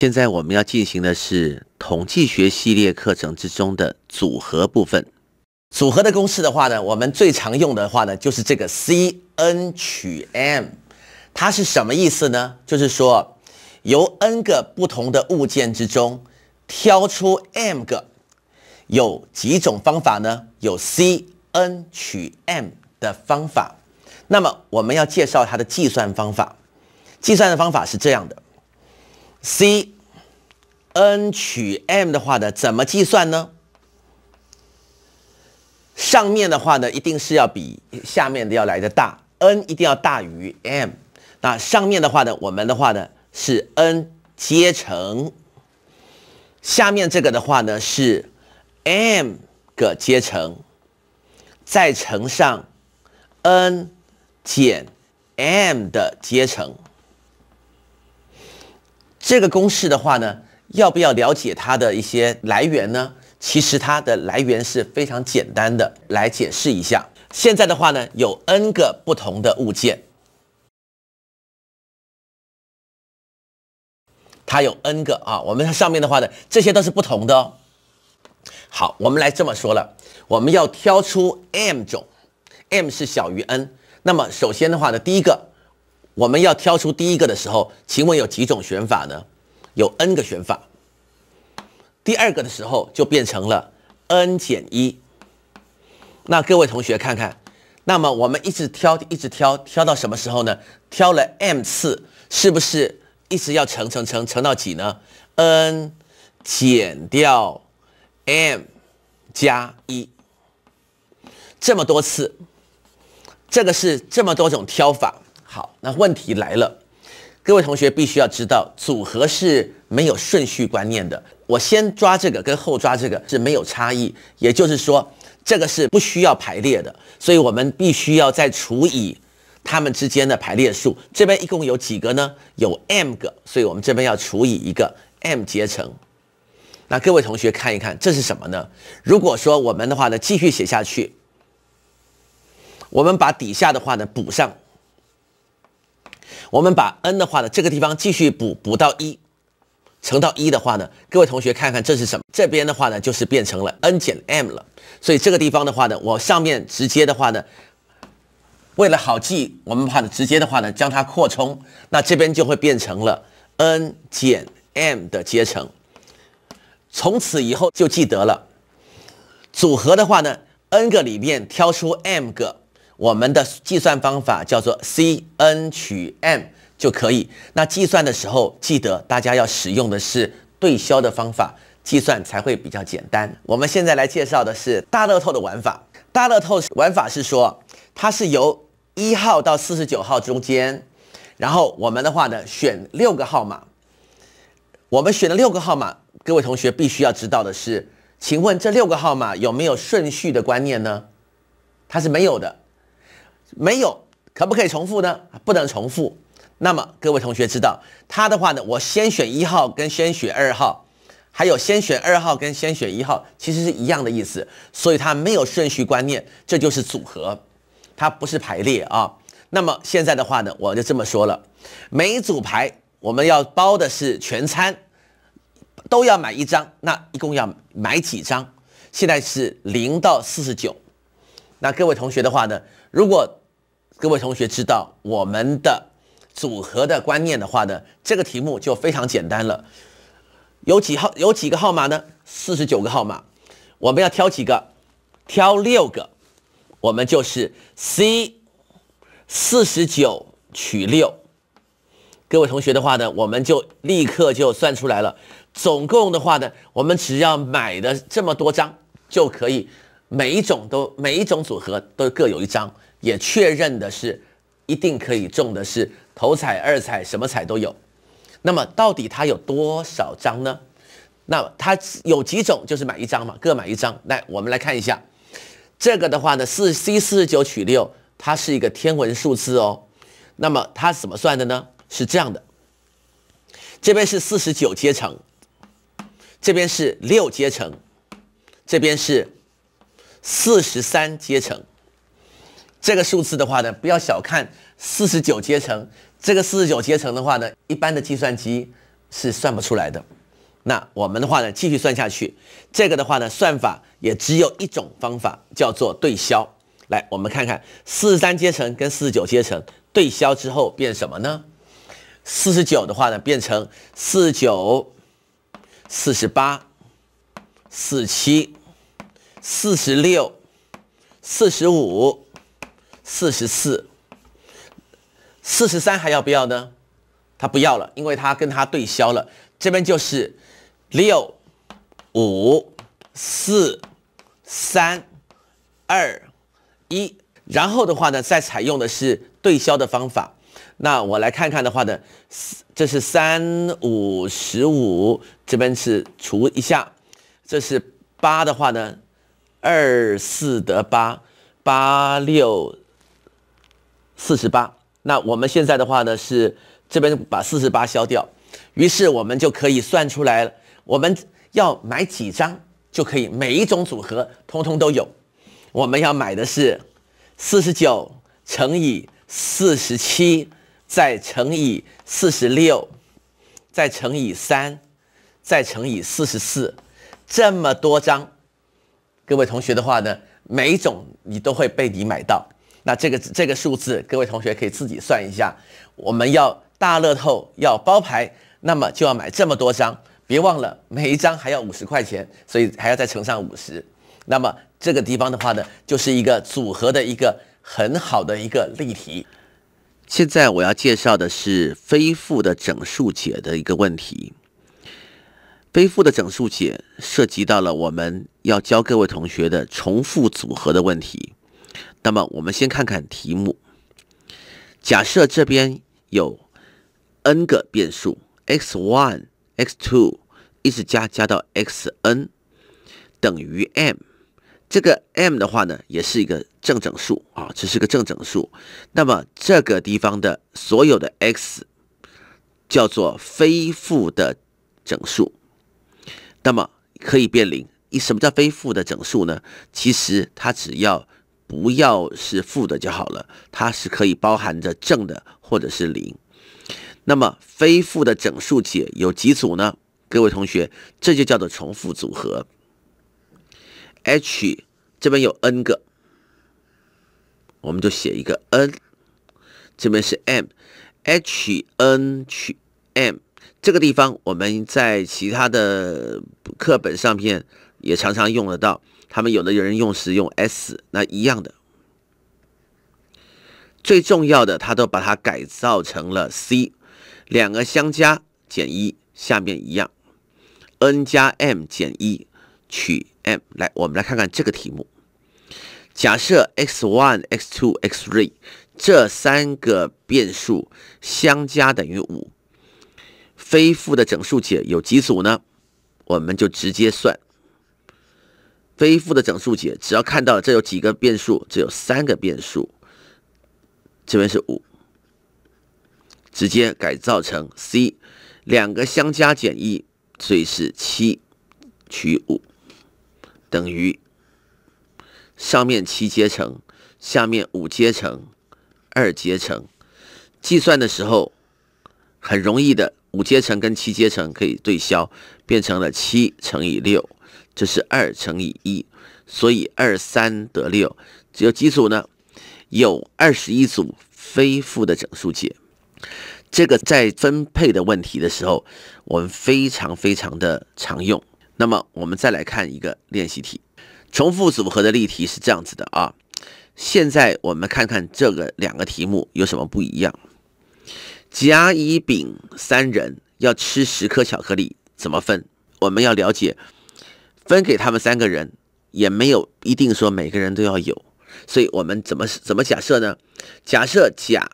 现在我们要进行的是统计学系列课程之中的组合部分。组合的公式的话呢，我们最常用的话呢就是这个 C n 取 m，它是什么意思呢？就是说由 n 个不同的物件之中挑出 m 个，有几种方法呢？有 C n 取 m 的方法。那么我们要介绍它的计算方法，计算的方法是这样的。C，n 取 m 的话呢，怎么计算呢？上面的话呢，一定是要比下面的要来的大，n 一定要大于 m。那上面的话呢，我们的话呢是 n 阶乘，下面这个的话呢是 m 个阶乘，再乘上 n 减 m 的阶乘。这个公式的话呢，要不要了解它的一些来源呢？其实它的来源是非常简单的，来解释一下。现在的话呢，有 n 个不同的物件，它有 n 个啊。我们上面的话呢，这些都是不同的哦。好，我们来这么说了，我们要挑出 m 种，m 是小于 n。那么首先的话呢，第一个。我们要挑出第一个的时候，请问有几种选法呢？有 n 个选法。第二个的时候就变成了 n 减一。那各位同学看看，那么我们一直挑，一直挑，挑到什么时候呢？挑了 m 次，是不是一直要乘乘乘乘到几呢？n 减掉 m 加一，这么多次，这个是这么多种挑法。好，那问题来了，各位同学必须要知道，组合是没有顺序观念的。我先抓这个跟后抓这个是没有差异，也就是说，这个是不需要排列的，所以我们必须要再除以它们之间的排列数。这边一共有几个呢？有 m 个，所以我们这边要除以一个 m 阶乘。那各位同学看一看，这是什么呢？如果说我们的话呢，继续写下去，我们把底下的话呢补上。我们把 n 的话呢，这个地方继续补补到一，乘到一的话呢，各位同学看看这是什么？这边的话呢，就是变成了 n 减 m 了。所以这个地方的话呢，我上面直接的话呢，为了好记，我们怕直接的话呢，将它扩充，那这边就会变成了 n 减 m 的阶乘。从此以后就记得了，组合的话呢，n 个里面挑出 m 个。我们的计算方法叫做 C n 取 m 就可以。那计算的时候，记得大家要使用的是对消的方法，计算才会比较简单。我们现在来介绍的是大乐透的玩法。大乐透玩法是说，它是由一号到四十九号中间，然后我们的话呢，选六个号码。我们选了六个号码，各位同学必须要知道的是，请问这六个号码有没有顺序的观念呢？它是没有的。没有，可不可以重复呢？不能重复。那么各位同学知道，他的话呢，我先选一号跟先选二号，还有先选二号跟先选一号，其实是一样的意思。所以它没有顺序观念，这就是组合，它不是排列啊。那么现在的话呢，我就这么说了，每组牌我们要包的是全餐，都要买一张，那一共要买几张？现在是零到四十九。那各位同学的话呢？如果各位同学知道我们的组合的观念的话呢，这个题目就非常简单了。有几号？有几个号码呢？四十九个号码，我们要挑几个？挑六个，我们就是 C 四十九取六。各位同学的话呢，我们就立刻就算出来了。总共的话呢，我们只要买的这么多张就可以。每一种都，每一种组合都各有一张，也确认的是，一定可以中的是头彩、二彩，什么彩都有。那么到底它有多少张呢？那它有几种？就是买一张嘛，各买一张。来，我们来看一下这个的话呢，四 C 四十九取六，它是一个天文数字哦。那么它怎么算的呢？是这样的，这边是四十九阶乘，这边是六阶乘，这边是。四十三阶层，这个数字的话呢，不要小看四十九阶层。这个四十九阶层的话呢，一般的计算机是算不出来的。那我们的话呢，继续算下去。这个的话呢，算法也只有一种方法，叫做对消。来，我们看看四十三阶层跟四十九阶层对消之后变什么呢？四十九的话呢，变成四九、四十八、四七。四十六、四十五、四十四、四十三还要不要呢？他不要了，因为他跟他对消了。这边就是六、五、四、三、二、一。然后的话呢，再采用的是对消的方法。那我来看看的话呢，这是三五十五，这边是除一下，这是八的话呢？二四得八，八六四十八。那我们现在的话呢，是这边把四十八消掉，于是我们就可以算出来了。我们要买几张就可以，每一种组合通通都有。我们要买的是四十九乘以四十七，再乘以四十六，再乘以三，再乘以四十四，这么多张。各位同学的话呢，每一种你都会被你买到。那这个这个数字，各位同学可以自己算一下。我们要大乐透要包牌，那么就要买这么多张，别忘了每一张还要五十块钱，所以还要再乘上五十。那么这个地方的话呢，就是一个组合的一个很好的一个例题。现在我要介绍的是非负的整数解的一个问题。非负的整数解涉及到了我们要教各位同学的重复组合的问题。那么我们先看看题目：假设这边有 n 个变数 x1、x2，一直加加到 xn 等于 m。这个 m 的话呢，也是一个正整数啊，这是个正整数。那么这个地方的所有的 x 叫做非负的整数。那么可以变零，一什么叫非负的整数呢？其实它只要不要是负的就好了，它是可以包含着正的或者是零。那么非负的整数解有几组呢？各位同学，这就叫做重复组合。h 这边有 n 个，我们就写一个 n，这边是 m，h n 取 m。这个地方我们在其他的课本上面也常常用得到，他们有的人用是用 s 那一样的，最重要的他都把它改造成了 c，两个相加减一，下面一样，n 加 m 减一取 m 来，我们来看看这个题目，假设 x one x two x three 这三个变数相加等于五。非负的整数解有几组呢？我们就直接算。非负的整数解，只要看到这有几个变数，只有三个变数，这边是五，直接改造成 C，两个相加减一，所以是七取五等于上面七阶乘，下面五阶乘二阶乘，计算的时候很容易的。五阶乘跟七阶乘可以对消，变成了七乘以六，这是二乘以一，所以二三得六。只有几组呢？有二十一组非负的整数解。这个在分配的问题的时候，我们非常非常的常用。那么我们再来看一个练习题，重复组合的例题是这样子的啊。现在我们看看这个两个题目有什么不一样。甲、乙、丙三人要吃十颗巧克力，怎么分？我们要了解，分给他们三个人，也没有一定说每个人都要有，所以我们怎么怎么假设呢？假设甲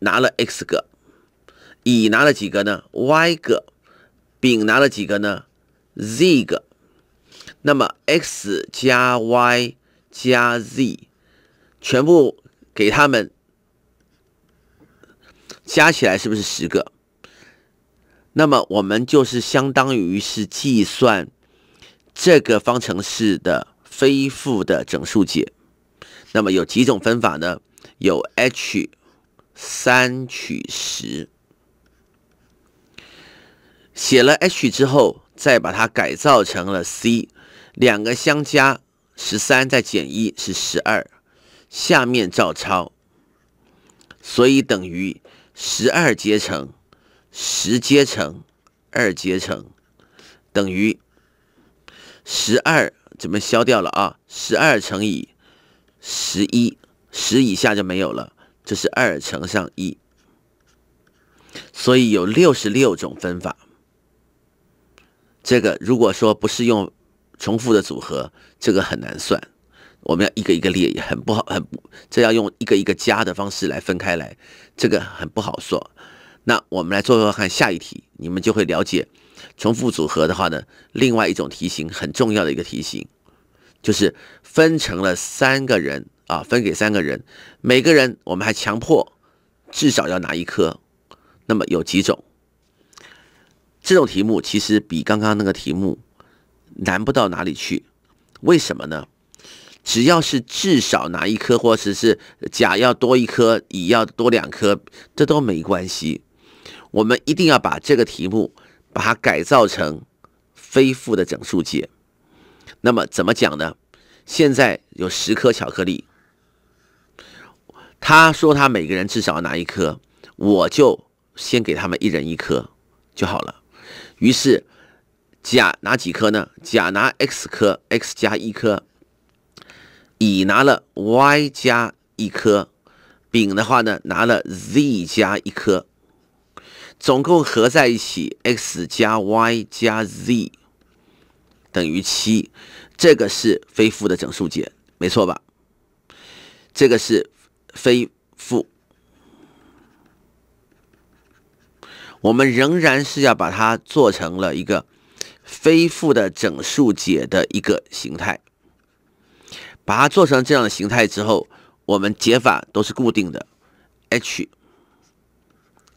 拿了 x 个，乙拿了几个呢？y 个，丙拿了几个呢？z 个，那么 x 加 y 加 z 全部给他们。加起来是不是十个？那么我们就是相当于是计算这个方程式的非负的整数解。那么有几种分法呢？有 h 三取十，写了 h 之后，再把它改造成了 c，两个相加十三，再减一是十二，下面照抄，所以等于。十二阶乘十阶乘二阶乘等于十二怎么消掉了啊？十二乘以十一，十以下就没有了，这是二乘上一，所以有六十六种分法。这个如果说不是用重复的组合，这个很难算。我们要一个一个列也很不好，很不，这要用一个一个加的方式来分开来，这个很不好说。那我们来做做看下一题，你们就会了解重复组合的话呢，另外一种题型很重要的一个题型，就是分成了三个人啊，分给三个人，每个人我们还强迫至少要拿一颗，那么有几种？这种题目其实比刚刚那个题目难不到哪里去，为什么呢？只要是至少拿一颗，或者是甲要多一颗，乙要多两颗，这都没关系。我们一定要把这个题目把它改造成非负的整数解。那么怎么讲呢？现在有十颗巧克力，他说他每个人至少拿一颗，我就先给他们一人一颗就好了。于是甲拿几颗呢？甲拿 x 颗，x 加一颗。乙拿了 y 加一颗，丙的话呢拿了 z 加一颗，总共合在一起 x 加 y 加 z 等于七，这个是非负的整数解，没错吧？这个是非负，我们仍然是要把它做成了一个非负的整数解的一个形态。把它做成这样的形态之后，我们解法都是固定的。H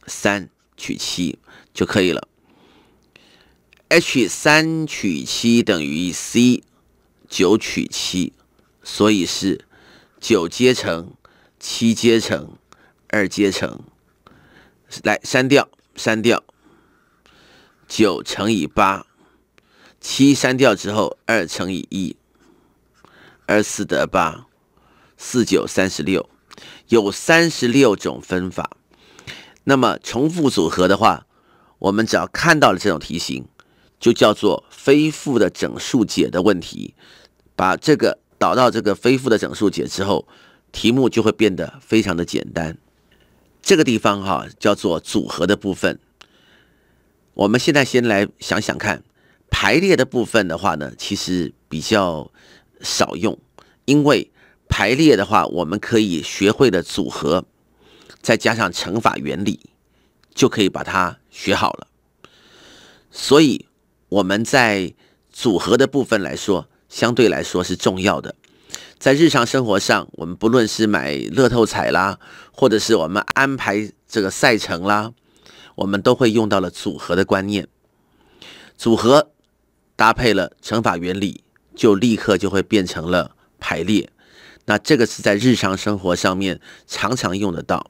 三取七就可以了。H 三取七等于 C 九取七，所以是九阶乘七阶乘二阶乘。来，删掉，删掉。九乘以八，七删掉之后，二乘以一。二四得八，四九三十六，有三十六种分法。那么重复组合的话，我们只要看到了这种题型，就叫做非负的整数解的问题。把这个导到这个非负的整数解之后，题目就会变得非常的简单。这个地方哈叫做组合的部分。我们现在先来想想看，排列的部分的话呢，其实比较。少用，因为排列的话，我们可以学会的组合，再加上乘法原理，就可以把它学好了。所以我们在组合的部分来说，相对来说是重要的。在日常生活上，我们不论是买乐透彩啦，或者是我们安排这个赛程啦，我们都会用到了组合的观念。组合搭配了乘法原理。就立刻就会变成了排列，那这个是在日常生活上面常常用得到。